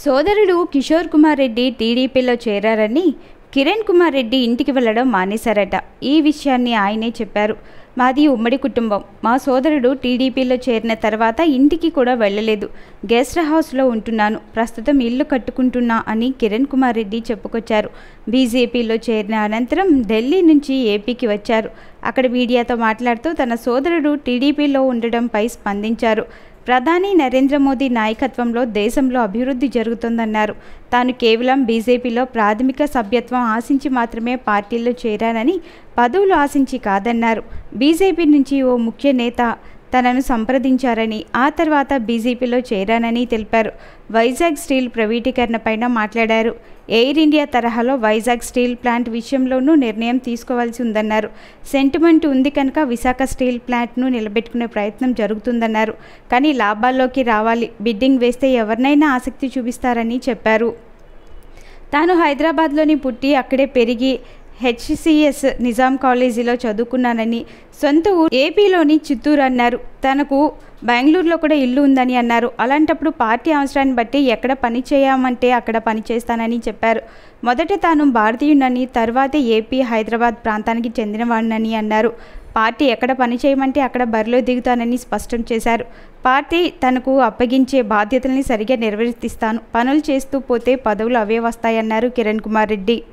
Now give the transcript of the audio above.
సోదరుడు కిషోర్ కుమార్ రెడ్డి టీడీపీలో చేరారని కిరణ్ కుమార్ రెడ్డి ఇంటికి వెళ్ళడం మానేశారట ఈ విషయాన్ని ఆయనే చెప్పారు మాది ఉమ్మడి కుటుంబం మా సోదరుడు టీడీపీలో చేరిన తర్వాత ఇంటికి కూడా వెళ్ళలేదు గెస్ట్ హౌస్లో ఉంటున్నాను ప్రస్తుతం ఇల్లు కట్టుకుంటున్నా అని కిరణ్ కుమార్ రెడ్డి చెప్పుకొచ్చారు బీజేపీలో చేరిన అనంతరం ఢిల్లీ నుంచి ఏపీకి వచ్చారు అక్కడ మీడియాతో మాట్లాడుతూ తన సోదరుడు టీడీపీలో ఉండడంపై స్పందించారు ప్రధాని నరేంద్ర మోదీ నాయకత్వంలో దేశంలో అభివృద్ధి జరుగుతుందన్నారు తాను కేవలం బీజేపీలో ప్రాథమిక సభ్యత్వం ఆశించి మాత్రమే పార్టీలో చేరానని పదవులు ఆశించి కాదన్నారు బీజేపీ నుంచి ఓ ముఖ్య నేత తనను సంప్రదించారని ఆ తర్వాత బీజేపీలో చేరానని తెలిపారు వైజాగ్ స్టీల్ ప్రైవేటీకరణపైన పైన మాట్లాడారు ఎయిర్ ఇండియా తరహాలో వైజాగ్ స్టీల్ ప్లాంట్ విషయంలోనూ నిర్ణయం తీసుకోవాల్సి ఉందన్నారు సెంటిమెంట్ ఉంది కనుక విశాఖ స్టీల్ ప్లాంట్ను నిలబెట్టుకునే ప్రయత్నం జరుగుతుందన్నారు కానీ లాభాల్లోకి రావాలి బిడ్డింగ్ వేస్తే ఎవరినైనా ఆసక్తి చూపిస్తారని చెప్పారు తాను హైదరాబాద్లోని పుట్టి అక్కడే పెరిగి హెచ్సిఎస్ నిజాం కాలేజీలో చదువుకున్నానని సొంత ఊరు ఏపీలోని చిత్తూరు అన్నారు తనకు బెంగళూరులో కూడా ఇల్లు ఉందని అన్నారు అలాంటప్పుడు పార్టీ అవసరాన్ని బట్టి ఎక్కడ పని చేయమంటే అక్కడ పని చేస్తానని చెప్పారు మొదట తాను భారతీయుడని తర్వాత ఏపీ హైదరాబాద్ ప్రాంతానికి చెందినవాడినని అన్నారు పార్టీ ఎక్కడ పని చేయమంటే అక్కడ బరిలో దిగుతానని స్పష్టం చేశారు పార్టీ తనకు అప్పగించే బాధ్యతల్ని సరిగా నిర్వర్తిస్తాను పనులు చేస్తూ పోతే పదవులు అవే వస్తాయన్నారు కిరణ్ కుమార్ రెడ్డి